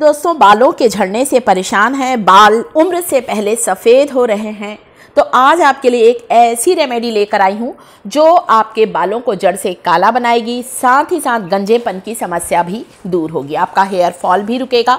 दोस्तों बालों के झड़ने से परेशान हैं बाल उम्र से पहले सफ़ेद हो रहे हैं तो आज आपके लिए एक ऐसी रेमेडी लेकर आई हूँ जो आपके बालों को जड़ से काला बनाएगी साथ ही साथ गंजेपन की समस्या भी दूर होगी आपका हेयर फॉल भी रुकेगा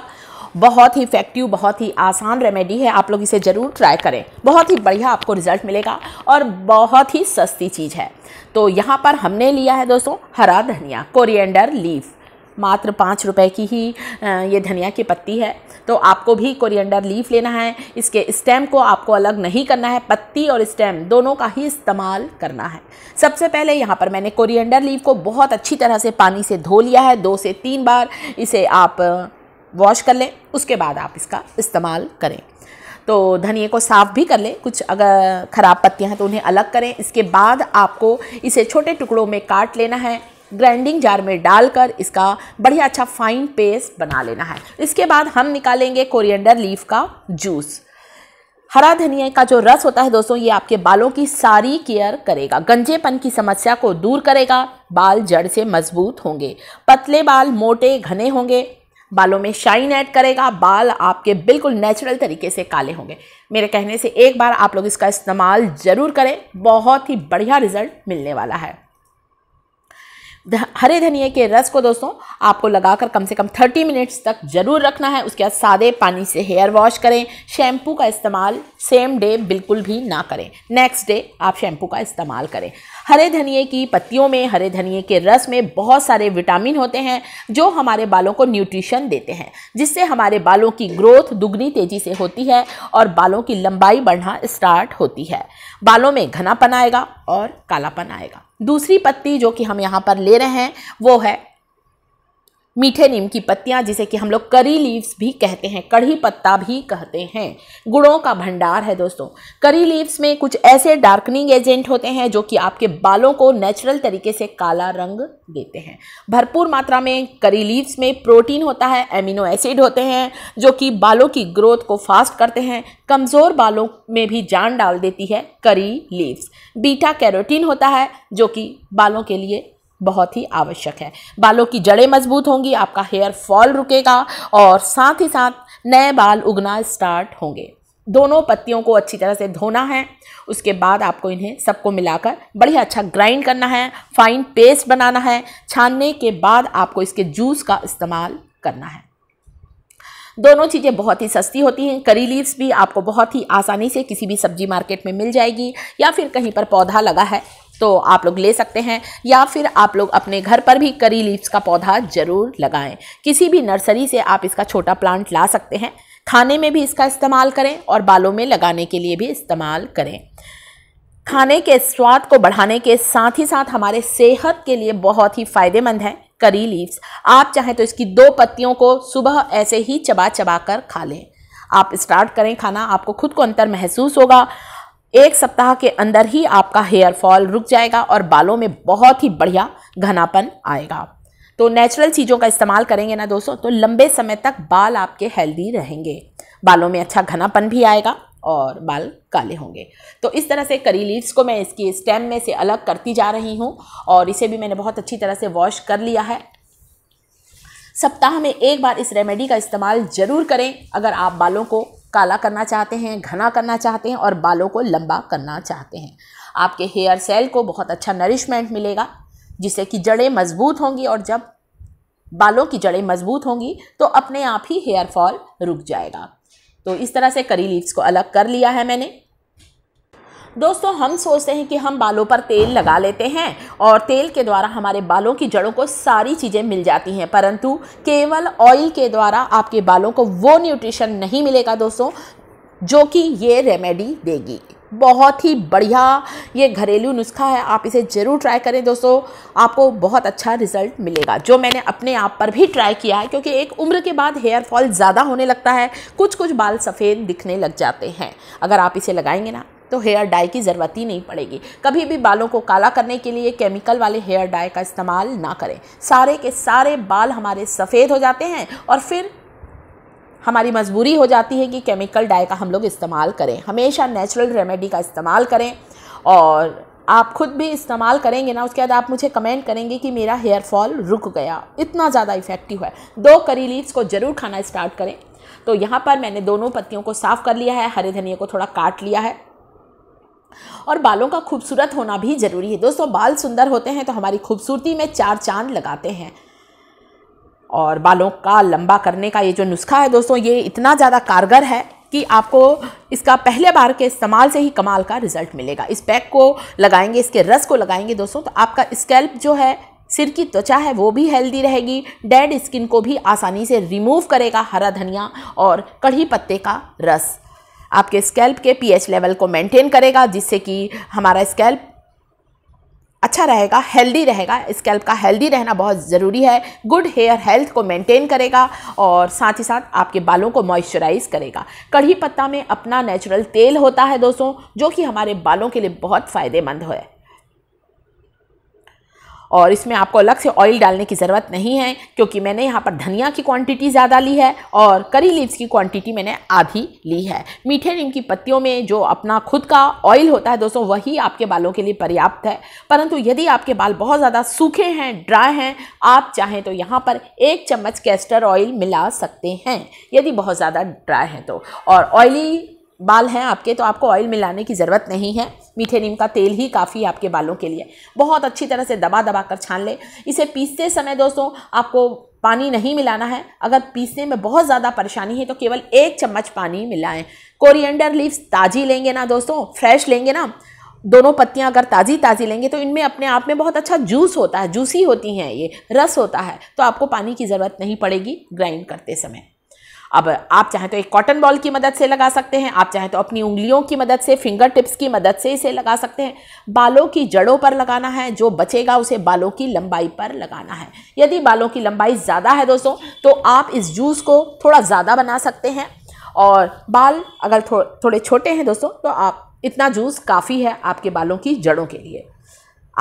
बहुत ही इफेक्टिव बहुत ही आसान रेमेडी है आप लोग इसे ज़रूर ट्राई करें बहुत ही बढ़िया आपको रिजल्ट मिलेगा और बहुत ही सस्ती चीज़ है तो यहाँ पर हमने लिया है दोस्तों हरा धनिया कोरिएंडर लीफ मात्र पाँच रुपए की ही ये धनिया की पत्ती है तो आपको भी कोरिएंडर लीफ लेना है इसके स्टेम को आपको अलग नहीं करना है पत्ती और स्टेम दोनों का ही इस्तेमाल करना है सबसे पहले यहाँ पर मैंने कोरिएंडर लीफ को बहुत अच्छी तरह से पानी से धो लिया है दो से तीन बार इसे आप वॉश कर लें उसके बाद आप इसका इस्तेमाल करें तो धनिए को साफ़ भी कर लें कुछ अगर ख़राब पत्तियाँ हैं तो उन्हें अलग करें इसके बाद आपको इसे छोटे टुकड़ों में काट लेना है ग्राइंडिंग जार में डालकर इसका बढ़िया अच्छा फाइन पेस्ट बना लेना है इसके बाद हम निकालेंगे कोरिएंडर लीफ का जूस हरा धनिया का जो रस होता है दोस्तों ये आपके बालों की सारी केयर करेगा गंजेपन की समस्या को दूर करेगा बाल जड़ से मजबूत होंगे पतले बाल मोटे घने होंगे बालों में शाइन ऐड करेगा बाल आपके बिल्कुल नेचुरल तरीके से काले होंगे मेरे कहने से एक बार आप लोग इसका इस्तेमाल ज़रूर करें बहुत ही बढ़िया रिजल्ट मिलने वाला है हरे धनिए के रस को दोस्तों आपको लगाकर कम से कम 30 मिनट्स तक जरूर रखना है उसके बाद सादे पानी से हेयर वॉश करें शैम्पू का इस्तेमाल सेम डे बिल्कुल भी ना करें नेक्स्ट डे आप शैम्पू का इस्तेमाल करें हरे धनिए की पत्तियों में हरे धनिए के रस में बहुत सारे विटामिन होते हैं जो हमारे बालों को न्यूट्रिशन देते हैं जिससे हमारे बालों की ग्रोथ दुगनी तेज़ी से होती है और बालों की लंबाई बढ़ना स्टार्ट होती है बालों में घनापन आएगा और कालापन आएगा दूसरी पत्ती जो कि हम यहाँ पर ले रहे हैं वो है मीठे नीम की पत्तियां जिसे कि हम लोग करी लीव्स भी कहते हैं कढ़ी पत्ता भी कहते हैं गुड़ों का भंडार है दोस्तों करी लीव्स में कुछ ऐसे डार्कनिंग एजेंट होते हैं जो कि आपके बालों को नेचुरल तरीके से काला रंग देते हैं भरपूर मात्रा में करी लीव्स में प्रोटीन होता है एमिनो एसिड होते हैं जो कि बालों की ग्रोथ को फास्ट करते हैं कमज़ोर बालों में भी जान डाल देती है करी लीव्स बीटा कैरोटीन होता है जो कि बालों के लिए बहुत ही आवश्यक है बालों की जड़ें मजबूत होंगी आपका हेयर फॉल रुकेगा और साथ ही साथ नए बाल उगना स्टार्ट होंगे दोनों पत्तियों को अच्छी तरह से धोना है उसके बाद आपको इन्हें सबको मिलाकर बढ़िया अच्छा ग्राइंड करना है फाइन पेस्ट बनाना है छानने के बाद आपको इसके जूस का इस्तेमाल करना है दोनों चीज़ें बहुत ही सस्ती होती हैं करी लीव्स भी आपको बहुत ही आसानी से किसी भी सब्जी मार्केट में मिल जाएगी या फिर कहीं पर पौधा लगा है तो आप लोग ले सकते हैं या फिर आप लोग अपने घर पर भी करी लीव्स का पौधा ज़रूर लगाएं किसी भी नर्सरी से आप इसका छोटा प्लांट ला सकते हैं खाने में भी इसका इस्तेमाल करें और बालों में लगाने के लिए भी इस्तेमाल करें खाने के स्वाद को बढ़ाने के साथ ही साथ हमारे सेहत के लिए बहुत ही फ़ायदेमंद है करी लीव्स आप चाहें तो इसकी दो पत्तियों को सुबह ऐसे ही चबा चबा कर खा लें आप स्टार्ट करें खाना आपको खुद को अंतर महसूस होगा एक सप्ताह के अंदर ही आपका हेयर फॉल रुक जाएगा और बालों में बहुत ही बढ़िया घनापन आएगा तो नेचुरल चीज़ों का इस्तेमाल करेंगे ना दोस्तों तो लंबे समय तक बाल आपके हेल्दी रहेंगे बालों में अच्छा घनापन भी आएगा और बाल काले होंगे तो इस तरह से करी लीव्स को मैं इसकी स्टेम में से अलग करती जा रही हूँ और इसे भी मैंने बहुत अच्छी तरह से वॉश कर लिया है सप्ताह में एक बार इस रेमेडी का इस्तेमाल ज़रूर करें अगर आप बालों को काला करना चाहते हैं घना करना चाहते हैं और बालों को लंबा करना चाहते हैं आपके हेयर सेल को बहुत अच्छा नरिशमेंट मिलेगा जिससे कि जड़ें मजबूत होंगी और जब बालों की जड़ें मजबूत होंगी तो अपने आप ही हेयर फॉल रुक जाएगा तो इस तरह से करी लीव्स को अलग कर लिया है मैंने दोस्तों हम सोचते हैं कि हम बालों पर तेल लगा लेते हैं और तेल के द्वारा हमारे बालों की जड़ों को सारी चीज़ें मिल जाती हैं परंतु केवल ऑयल के द्वारा आपके बालों को वो न्यूट्रिशन नहीं मिलेगा दोस्तों जो कि ये रेमेडी देगी बहुत ही बढ़िया ये घरेलू नुस्खा है आप इसे ज़रूर ट्राई करें दोस्तों आपको बहुत अच्छा रिजल्ट मिलेगा जो मैंने अपने आप पर भी ट्राई किया है क्योंकि एक उम्र के बाद हेयर फॉल ज़्यादा होने लगता है कुछ कुछ बाल सफ़ेद दिखने लग जाते हैं अगर आप इसे लगाएंगे ना तो हेयर डाई की ज़रूरत ही नहीं पड़ेगी कभी भी बालों को काला करने के लिए केमिकल वाले हेयर डाई का इस्तेमाल ना करें सारे के सारे बाल हमारे सफ़ेद हो जाते हैं और फिर हमारी मजबूरी हो जाती है कि केमिकल डाई का हम लोग इस्तेमाल करें हमेशा नेचुरल रेमेडी का इस्तेमाल करें और आप खुद भी इस्तेमाल करेंगे ना उसके बाद आप मुझे कमेंट करेंगे कि मेरा हेयर फॉल रुक गया इतना ज़्यादा इफ़ेक्टिव है दो करी लीव्स को ज़रूर खाना स्टार्ट करें तो यहाँ पर मैंने दोनों पत्तियों को साफ़ कर लिया है हरे धनिए को थोड़ा काट लिया है और बालों का खूबसूरत होना भी ज़रूरी है दोस्तों बाल सुंदर होते हैं तो हमारी खूबसूरती में चार चांद लगाते हैं और बालों का लंबा करने का ये जो नुस्खा है दोस्तों ये इतना ज़्यादा कारगर है कि आपको इसका पहले बार के इस्तेमाल से ही कमाल का रिजल्ट मिलेगा इस पैक को लगाएंगे इसके रस को लगाएंगे दोस्तों तो आपका स्कैल्प जो है सिर की त्वचा है वो भी हेल्दी रहेगी डेड स्किन को भी आसानी से रिमूव करेगा हरा धनिया और कढ़ी पत्ते का रस आपके स्कैल्प के पीएच लेवल को मेंटेन करेगा जिससे कि हमारा स्कैल्प अच्छा रहेगा हेल्दी रहेगा स्कैल्प का हेल्दी रहना बहुत ज़रूरी है गुड हेयर हेल्थ को मेंटेन करेगा और साथ ही साथ आपके बालों को मॉइस्चराइज करेगा कढ़ी पत्ता में अपना नेचुरल तेल होता है दोस्तों जो कि हमारे बालों के लिए बहुत फ़ायदेमंद है और इसमें आपको अलग से ऑयल डालने की ज़रूरत नहीं है क्योंकि मैंने यहाँ पर धनिया की क्वांटिटी ज़्यादा ली है और करी लीव्स की क्वांटिटी मैंने आधी ली है मीठे नीम की पत्तियों में जो अपना खुद का ऑयल होता है दोस्तों वही आपके बालों के लिए पर्याप्त है परंतु यदि आपके बाल बहुत ज़्यादा सूखे हैं ड्राई हैं आप चाहें तो यहाँ पर एक चम्मच कैस्टर ऑयल मिला सकते हैं यदि बहुत ज़्यादा ड्राई हैं तो और ऑयली बाल हैं आपके तो आपको ऑयल मिलाने की ज़रूरत नहीं है मीठे नीम का तेल ही काफ़ी आपके बालों के लिए बहुत अच्छी तरह से दबा दबा कर छान ले इसे पीसते समय दोस्तों आपको पानी नहीं मिलाना है अगर पीसने में बहुत ज़्यादा परेशानी है तो केवल एक चम्मच पानी मिलाएं कोरिएंडर लीव्स ताज़ी लेंगे ना दोस्तों फ्रेश लेंगे ना दोनों पत्तियां अगर ताज़ी ताज़ी लेंगे तो इनमें अपने आप में बहुत अच्छा जूस होता है जूसी होती हैं ये रस होता है तो आपको पानी की ज़रूरत नहीं पड़ेगी ग्राइंड करते समय अब आप चाहे तो एक कॉटन बॉल की मदद से लगा सकते हैं आप चाहे तो अपनी उंगलियों की मदद से फिंगर टिप्स की मदद से इसे लगा सकते हैं बालों की जड़ों पर लगाना है जो बचेगा उसे बालों की लंबाई पर लगाना है यदि बालों की लंबाई ज़्यादा है दोस्तों तो आप इस जूस को थोड़ा ज़्यादा बना सकते हैं और बाल अगर थो, थोड़े छोटे हैं दोस्तों तो आप इतना जूस काफ़ी है आपके बालों की जड़ों के लिए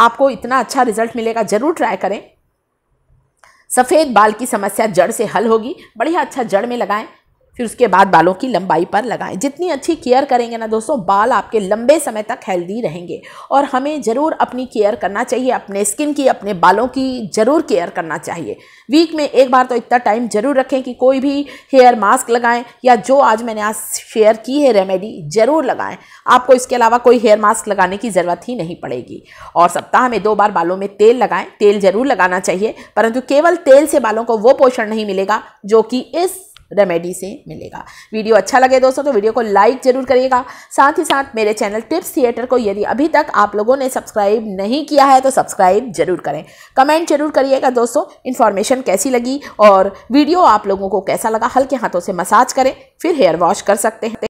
आपको इतना अच्छा रिजल्ट मिलेगा ज़रूर ट्राई करें सफ़ेद बाल की समस्या जड़ से हल होगी बढ़िया अच्छा जड़ में लगाएं फिर उसके बाद बालों की लंबाई पर लगाएं जितनी अच्छी केयर करेंगे ना दोस्तों बाल आपके लंबे समय तक हेल्दी रहेंगे और हमें ज़रूर अपनी केयर करना चाहिए अपने स्किन की अपने बालों की ज़रूर केयर करना चाहिए वीक में एक बार तो इतना टाइम ज़रूर रखें कि कोई भी हेयर मास्क लगाएं या जो आज मैंने आज शेयर की है रेमेडी ज़रूर लगाएँ आपको इसके अलावा कोई हेयर मास्क लगाने की ज़रूरत ही नहीं पड़ेगी और सप्ताह में दो बार बालों में तेल लगाएँ तेल ज़रूर लगाना चाहिए परंतु केवल तेल से बालों को वो पोषण नहीं मिलेगा जो कि इस रेमेडी से मिलेगा वीडियो अच्छा लगे दोस्तों तो वीडियो को लाइक ज़रूर करिएगा साथ ही साथ मेरे चैनल टिप्स थिएटर को यदि अभी तक आप लोगों ने सब्सक्राइब नहीं किया है तो सब्सक्राइब जरूर करें कमेंट जरूर करिएगा दोस्तों इन्फॉर्मेशन कैसी लगी और वीडियो आप लोगों को कैसा लगा हल्के हाथों से मसाज करें फिर हेयर वॉश कर सकते हैं